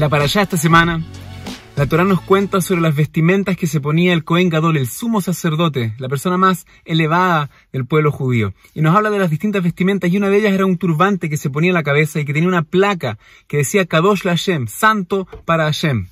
la para allá esta semana, la Torá nos cuenta sobre las vestimentas que se ponía el Cohen Gadol, el sumo sacerdote, la persona más elevada del pueblo judío. Y nos habla de las distintas vestimentas y una de ellas era un turbante que se ponía en la cabeza y que tenía una placa que decía Kadosh la Hashem, santo para Hashem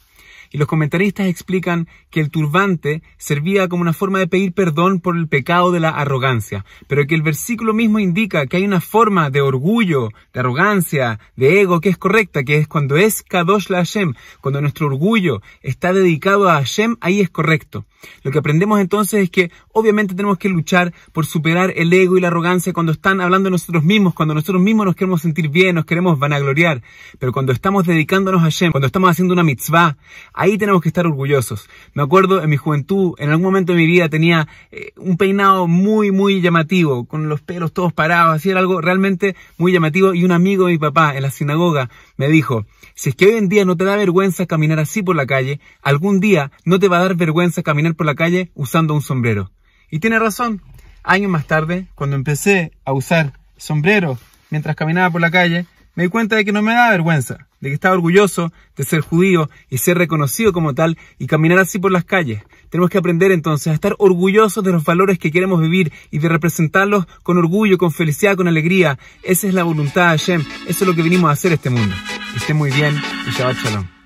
y los comentaristas explican que el turbante servía como una forma de pedir perdón por el pecado de la arrogancia, pero que el versículo mismo indica que hay una forma de orgullo, de arrogancia, de ego que es correcta, que es cuando es Kadosh la Hashem, cuando nuestro orgullo está dedicado a Hashem, ahí es correcto. Lo que aprendemos entonces es que obviamente tenemos que luchar por superar el ego y la arrogancia cuando están hablando de nosotros mismos, cuando nosotros mismos nos queremos sentir bien, nos queremos vanagloriar, pero cuando estamos dedicándonos a Hashem, cuando estamos haciendo una mitzvah, Ahí tenemos que estar orgullosos. Me acuerdo en mi juventud, en algún momento de mi vida tenía eh, un peinado muy, muy llamativo, con los pelos todos parados, así era algo realmente muy llamativo. Y un amigo de mi papá en la sinagoga me dijo, si es que hoy en día no te da vergüenza caminar así por la calle, algún día no te va a dar vergüenza caminar por la calle usando un sombrero. Y tiene razón. Años más tarde, cuando empecé a usar sombrero mientras caminaba por la calle, me di cuenta de que no me da vergüenza, de que estaba orgulloso de ser judío y ser reconocido como tal y caminar así por las calles. Tenemos que aprender entonces a estar orgullosos de los valores que queremos vivir y de representarlos con orgullo, con felicidad, con alegría. Esa es la voluntad de Hashem, eso es lo que venimos a hacer este mundo. Que esté muy bien y Shabbat Shalom.